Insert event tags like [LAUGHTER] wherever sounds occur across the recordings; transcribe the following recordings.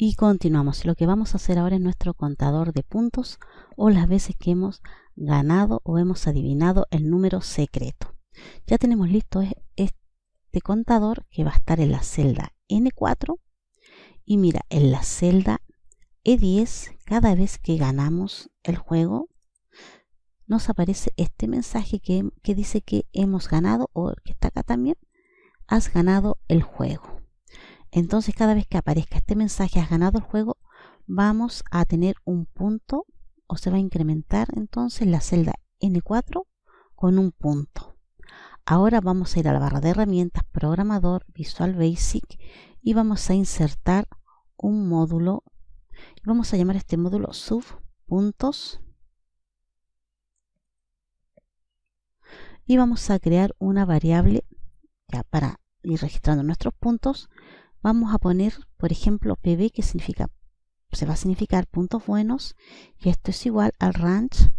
Y continuamos. Lo que vamos a hacer ahora es nuestro contador de puntos o las veces que hemos ganado o hemos adivinado el número secreto. Ya tenemos listo este contador que va a estar en la celda N4. Y mira, en la celda E10, cada vez que ganamos el juego, nos aparece este mensaje que, que dice que hemos ganado o que está acá también. Has ganado el juego. Entonces cada vez que aparezca este mensaje has ganado el juego, vamos a tener un punto o se va a incrementar entonces la celda N4 con un punto. Ahora vamos a ir a la barra de herramientas, programador, Visual Basic y vamos a insertar un módulo. Vamos a llamar este módulo puntos Y vamos a crear una variable para ir registrando nuestros puntos vamos a poner, por ejemplo, PB, que significa, se va a significar puntos buenos, y esto es igual al range,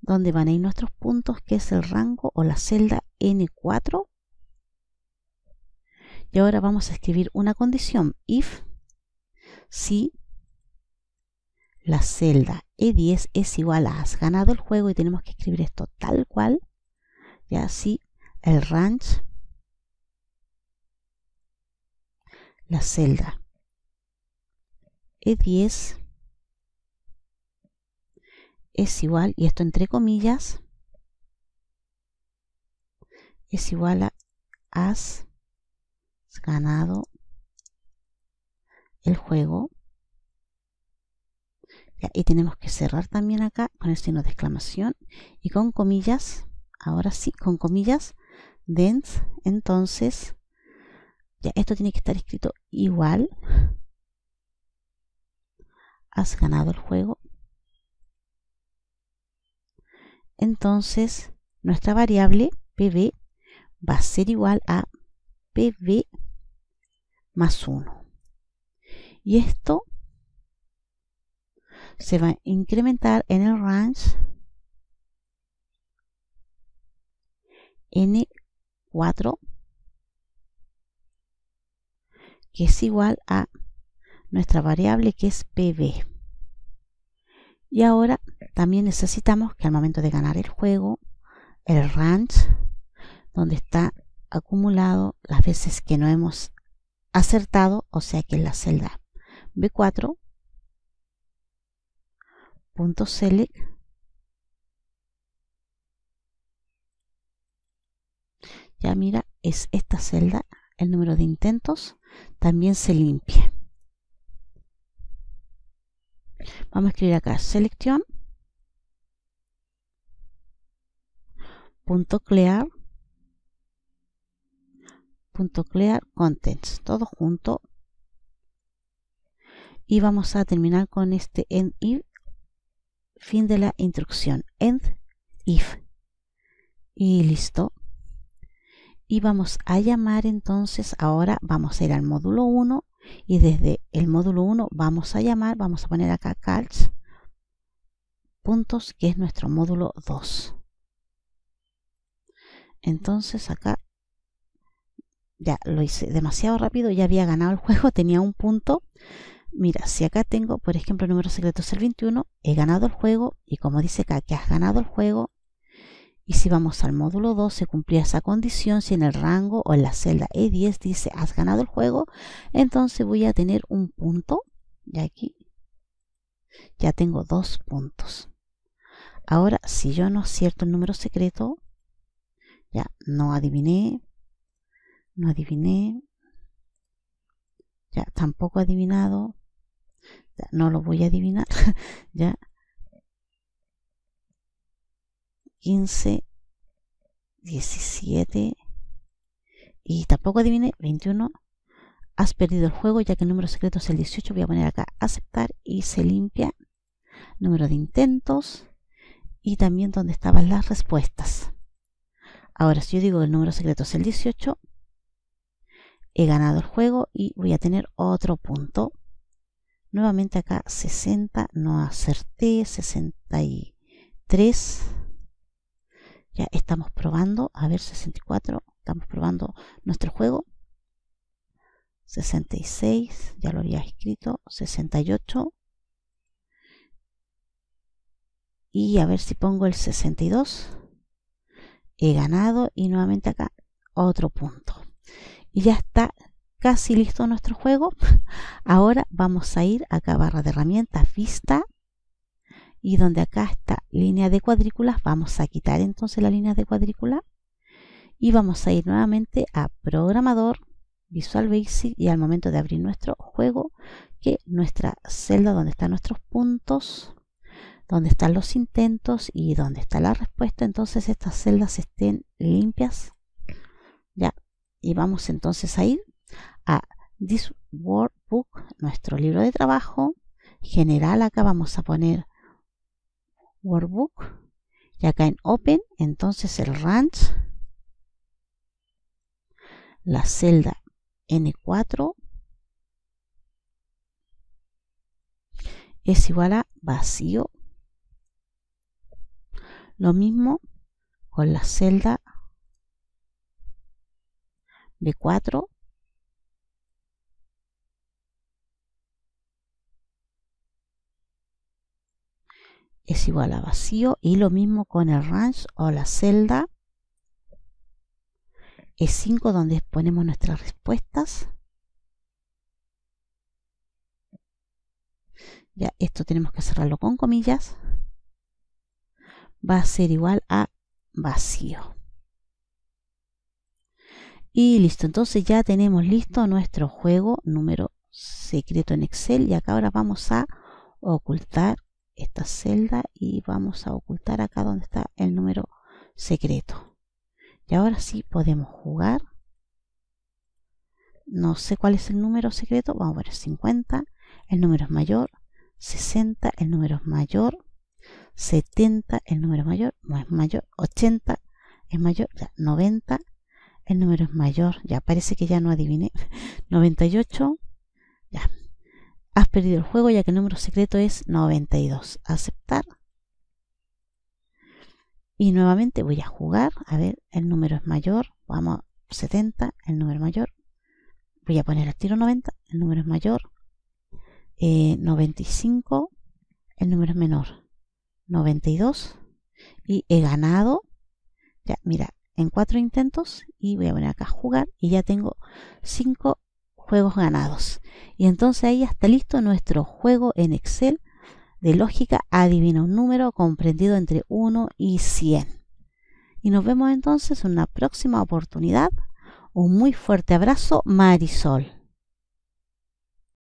donde van a ir nuestros puntos, que es el rango o la celda N4. Y ahora vamos a escribir una condición, if, si la celda E10 es igual a has ganado el juego, y tenemos que escribir esto tal cual, ya si el ranch, la celda, E10 es igual, y esto entre comillas, es igual a has ganado el juego. y tenemos que cerrar también acá con el signo de exclamación y con comillas, ahora sí, con comillas, dense, entonces ya esto tiene que estar escrito igual. Has ganado el juego. Entonces, nuestra variable pb va a ser igual a pb más 1. Y esto se va a incrementar en el range n que es igual a nuestra variable que es PB. Y ahora también necesitamos que al momento de ganar el juego, el range, donde está acumulado las veces que no hemos acertado, o sea que en la celda B4, select, ya mira, es esta celda, el número de intentos, también se limpia. Vamos a escribir acá, selección, punto clear, punto clear contents, todo junto. Y vamos a terminar con este end if, fin de la instrucción, end if. Y listo y vamos a llamar entonces ahora vamos a ir al módulo 1 y desde el módulo 1 vamos a llamar vamos a poner acá calcs puntos que es nuestro módulo 2 entonces acá ya lo hice demasiado rápido ya había ganado el juego tenía un punto mira si acá tengo por ejemplo el número secreto es el 21 he ganado el juego y como dice acá que has ganado el juego y si vamos al módulo 2, se cumplía esa condición. Si en el rango o en la celda E10 dice has ganado el juego, entonces voy a tener un punto. Y aquí ya tengo dos puntos. Ahora, si yo no acierto el número secreto, ya no adiviné, no adiviné, ya tampoco adivinado, ya, no lo voy a adivinar, [LAUGHS] ya 15, 17 y tampoco adivine 21. Has perdido el juego ya que el número secreto es el 18. Voy a poner acá aceptar y se limpia. Número de intentos y también donde estaban las respuestas. Ahora si yo digo el número secreto es el 18, he ganado el juego y voy a tener otro punto. Nuevamente acá 60, no acerté, 63, ya estamos probando, a ver, 64, estamos probando nuestro juego. 66, ya lo había escrito, 68. Y a ver si pongo el 62. He ganado y nuevamente acá otro punto. Y ya está casi listo nuestro juego. [LAUGHS] Ahora vamos a ir acá a barra de herramientas, vista, y donde acá está línea de cuadrículas, vamos a quitar entonces la línea de cuadrícula y vamos a ir nuevamente a programador, Visual Basic y al momento de abrir nuestro juego, que nuestra celda donde están nuestros puntos, donde están los intentos y donde está la respuesta, entonces estas celdas estén limpias. Ya, y vamos entonces a ir a This Workbook, nuestro libro de trabajo, general, acá vamos a poner workbook y acá en open entonces el ranch la celda n4 es igual a vacío lo mismo con la celda b4 es igual a vacío y lo mismo con el range o la celda E5 donde ponemos nuestras respuestas. Ya esto tenemos que cerrarlo con comillas. Va a ser igual a vacío. Y listo, entonces ya tenemos listo nuestro juego número secreto en Excel y acá ahora vamos a ocultar esta celda y vamos a ocultar acá donde está el número secreto. Y ahora sí podemos jugar. No sé cuál es el número secreto. Vamos a ver 50. El número es mayor. 60. El número es mayor. 70. El número es mayor. No es mayor. 80. Es mayor. 90. El número es mayor. Ya parece que ya no adiviné. 98. [LAUGHS] Has perdido el juego ya que el número secreto es 92. Aceptar. Y nuevamente voy a jugar. A ver, el número es mayor. Vamos, 70, el número mayor. Voy a poner el tiro 90, el número es mayor. 95, eh, el número es menor. 92. Y he ganado. Ya, mira, en cuatro intentos. Y voy a poner acá jugar. Y ya tengo 5 juegos ganados. Y entonces ahí está listo nuestro juego en Excel de lógica adivina un número comprendido entre 1 y 100. Y nos vemos entonces en una próxima oportunidad. Un muy fuerte abrazo, Marisol.